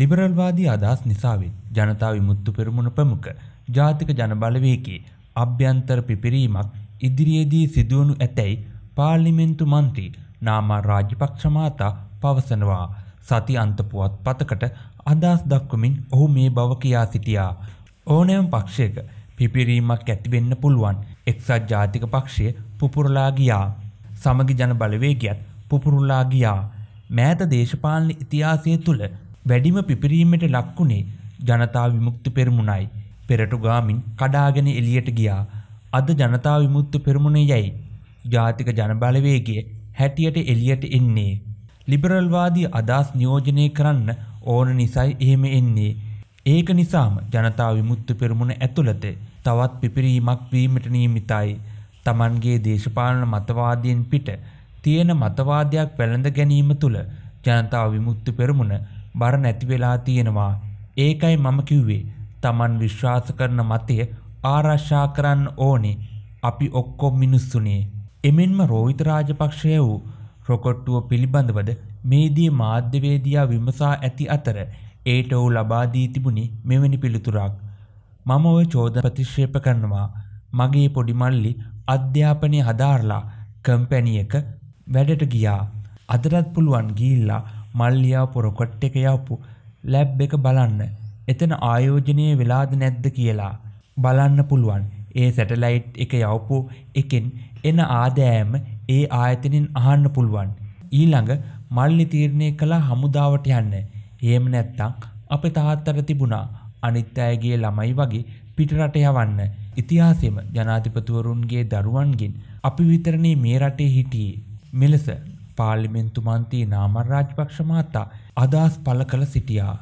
ලිබරල්වාදී අදහස් නිසාවෙන් ජනතා විමුත්තු පෙරමුණ ප්‍රමුඛ ජාතික ජනබලවේගේ අභ්‍යන්තර පිපිරීමක් ඉදිරියේදී සිදුවනු ඇතැයි පාර්ලිමෙන්තු මන්ත්‍රී නාමා රාජපක්ෂමාතා පවසනවා. සති අන්තපුවත් පතකට අදහස් දක්වමින් ඔහු මේ බව කියා සිටියා. ඕනෑම පක්ෂයක පිපිරීමක් ඇතිවෙන්න පුළුවන් එක්සත් ජාතික පක්ෂය පුපුරලා ගියා. සමගි ජන බලවේගයත් පුපුරුල්ලා ගියා. මෑත දේශපාලන ඉතිහාසය තුළ වැඩිම පිපිරීමට ලක්වුණේ ජනතා විමුක්ති පෙරමුණයි. පෙරටු ගාමින් කඩාගෙන එලියට ගියා. අද ජනතා විමුත්තු පෙරමුණේ යැයි. ජාතික ජනබලවේගේ හැටියට එලියට එන්නේ. ලිබරල්වාදී අදහස් නියෝජනය කරන්න ඕන නිසයි එහෙම එන්නේ. ඒක නිසාම ජනතා විමුත්තු පෙරමුණ ඇතුළත තවත් පිපිරීමක් වීමට නියමිතයි. තමන්ගේ දේශපාලන මතවාදයෙන් පිට තියෙන මතවාදයක් වැළඳ ගැනීම තුළ ජනතා විමුත්තු පෙරමුණ බර නැති වෙලා තියෙනවා. ඒකයි මම කිව්වේ. Taman විශ්වාස කරන මතය ආරක්ෂා කරන්න ඕනේ. අපි ඔක්කොම මිනිස්සුනේ. එමෙන්ම රෝහිත රාජපක්ෂය වූ රොකට්ටුව පිළිබඳවද මේදී මාධ්‍යවේදියා විමසා ඇති අතර ඒට ඔහු ලබා දී තිබුණි මෙවැනි පිළිතුරක්. මම ඔය චෝදන ප්‍රතික්ෂේප කරනවා. මගේ පොඩි මල්ලි අධ්‍යාපනය හදාරලා කම්පැනි එක වැඩට ගියා. අදටත් පුළුවන් ගිහිල්ලා මල්ලියා පොර කොට්ටක යවපු ලැබ් එක බලන්න එතන ආයෝජනය වෙලාද නැද්ද කියලා බලන්න පුළුවන් ඒ සැටලයිට් එක යවපු එකෙන් එන ආදෑම ඒ ආයතනින් අහන්න පුළුවන් ඊළඟ මල්ලි තීරණය කළ හමුදාවට යන්න ඒම නැත්තං අප තාත්තර තිබුණා අනිත් අයගේ ළමයි වගේ පිටරට යවන්න ඉතිහාසෙම ජනාධිපතුවරුන්ගේ දරුවන්ගෙන් අපි විතරණේ මේ රටේ හිටියේ මෙලෙස පාර්ලිමෙන්තු මන්ත්‍රී නාමල් රාජපක්ෂ මහතා අදහස් පළ කළ සිටියා.